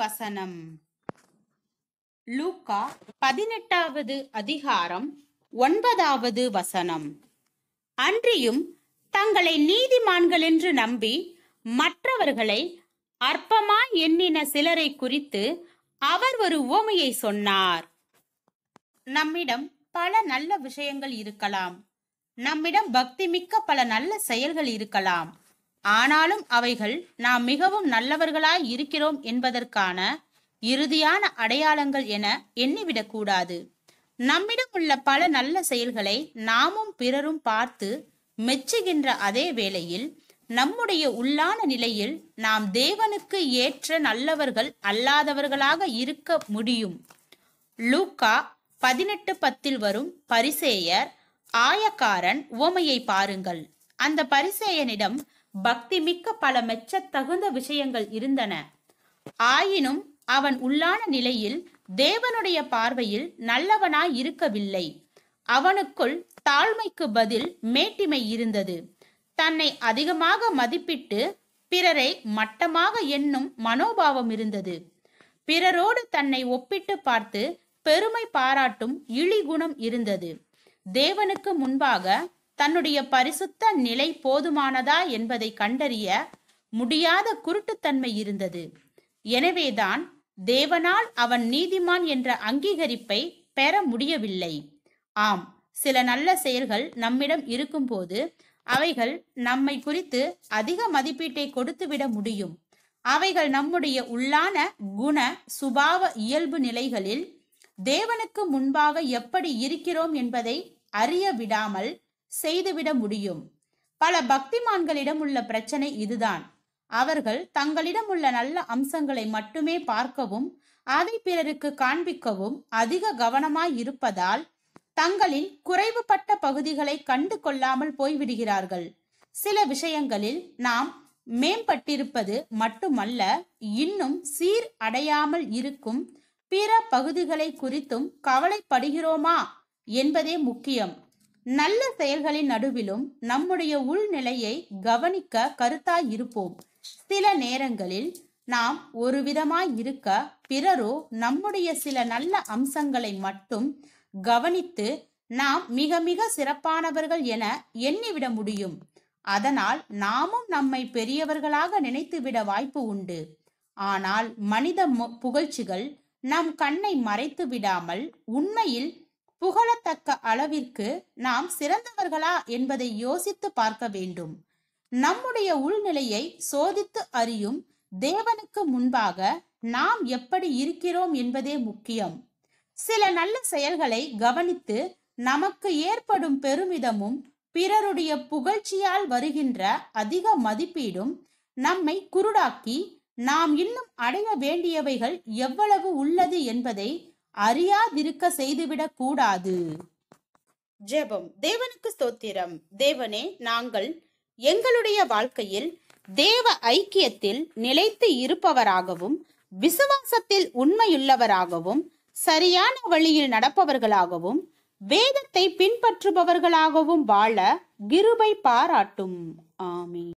வசனம் லூக்கா பதினெட்டாவது அதிகாரம் ஒன்பதாவது வசனம் அன்றியும் தங்களை நீதிமான்கள் என்று நம்பி மற்றவர்களை அற்பமா எண்ணின சிலரை குறித்து அவர் ஒரு உவமையை சொன்னார் நம்மிடம் பல நல்ல விஷயங்கள் இருக்கலாம் நம்மிடம் பக்தி மிக்க பல நல்ல செயல்கள் இருக்கலாம் ஆனாலும் அவைகள் நாம் மிகவும் நல்லவர்களாய் இருக்கிறோம் என்பதற்கான இறுதியான அடையாளங்கள் என எண்ணிவிடக்கூடாது நம்மிடம் உள்ள பல நல்ல செயல்களை நாமும் பிறரும் பார்த்து மெச்சுகின்ற அதே வேளையில் நம்முடைய உள்ளான நிலையில் நாம் தேவனுக்கு ஏற்ற நல்லவர்கள் அல்லாதவர்களாக இருக்க முடியும் லூக்கா பதினெட்டு பத்தில் வரும் பரிசேயர் ஆயக்காரன் உவமையை பாருங்கள் அந்த பரிசேயனிடம் பக்தி மிக்க பல மெச்சத்தகுந்த விஷயங்கள் இருந்தன ஆயினும் அவன் உள்ளான நிலையில் தேவனுடைய பார்வையில் நல்லவனாய் இருக்கவில்லை அவனுக்குள் தாழ்மைக்கு பதில் மேட்டிமை இருந்தது தன்னை அதிகமாக மதிப்பிட்டு பிறரை மட்டமாக எண்ணும் மனோபாவம் இருந்தது பிறரோடு தன்னை ஒப்பிட்டு பார்த்து பெருமை பாராட்டும் இழிகுணம் இருந்தது தேவனுக்கு முன்பாக தன்னுடைய பரிசுத்த நிலை போதுமானதா என்பதை கண்டறிய முடியாத குருட்டுத்தன்மை இருந்தது எனவேதான் தேவனால் அவன் நீதிமான் என்ற அங்கீகரிப்பை பெற முடியவில்லை ஆம் சில நல்ல செயல்கள் நம்மிடம் இருக்கும்போது அவைகள் நம்மை குறித்து அதிக மதிப்பீட்டை கொடுத்துவிட முடியும் அவைகள் நம்முடைய உள்ளான குண சுபாவ இயல்பு நிலைகளில் தேவனுக்கு முன்பாக எப்படி இருக்கிறோம் என்பதை அறிய விடாமல் செய்துவிட முடியும் பல பக்திமான்களிடம் உள்ள பிரச்சனை இதுதான் அவர்கள் தங்களிடம் உள்ள நல்ல அம்சங்களை மட்டுமே பார்க்கவும் அதை பிறருக்கு காண்பிக்கவும் அதிக கவனமாய் இருப்பதால் தங்களின் குறைவுபட்ட பகுதிகளை கண்டு கொள்ளாமல் போய்விடுகிறார்கள் சில விஷயங்களில் நாம் மேம்பட்டிருப்பது மட்டுமல்ல இன்னும் சீர் அடையாமல் இருக்கும் பிற பகுதிகளை குறித்தும் கவலைப்படுகிறோமா என்பதே முக்கியம் நல்ல செயல்களின் நடுவிலும் நம்முடைய உள்நிலையை கவனிக்க கருத்தாய் இருப்போம் சில நேரங்களில் நாம் ஒரு விதமாய் இருக்க பிறரோ நம்முடைய சில நல்ல அம்சங்களை மட்டும் கவனித்து நாம் மிக மிக சிறப்பானவர்கள் என எண்ணிவிட முடியும் அதனால் நாமும் நம்மை பெரியவர்களாக நினைத்துவிட வாய்ப்பு உண்டு ஆனால் மனித புகழ்ச்சிகள் நம் கண்ணை மறைத்து விடாமல் உண்மையில் புகழத்தக்க அளவிற்கு நாம் சிறந்தவர்களா என்பதை யோசித்து பார்க்க வேண்டும் நம்முடைய உள்நிலையை சோதித்து அறியும் தேவனுக்கு முன்பாக நாம் எப்படி இருக்கிறோம் என்பதே முக்கியம் சில நல்ல செயல்களை கவனித்து நமக்கு ஏற்படும் பெருமிதமும் பிறருடைய புகழ்ச்சியால் வருகின்ற அதிக மதிப்பீடும் நம்மை குருடாக்கி நாம் இன்னும் அடைய வேண்டியவைகள் எவ்வளவு உள்ளது என்பதை அறியாதிருக்க செய்துவிடக் கூடாது ஜெபம் தேவனுக்கு ஸ்தோத்திரம் தேவனே நாங்கள் எங்களுடைய வாழ்க்கையில் தேவ ஐக்கியத்தில் நிலைத்து இருப்பவராகவும் விசுவாசத்தில் உண்மையுள்ளவராகவும் சரியான வழியில் நடப்பவர்களாகவும் வேதத்தை பின்பற்றுபவர்களாகவும் வாழ கிருபை பாராட்டும் ஆமீன்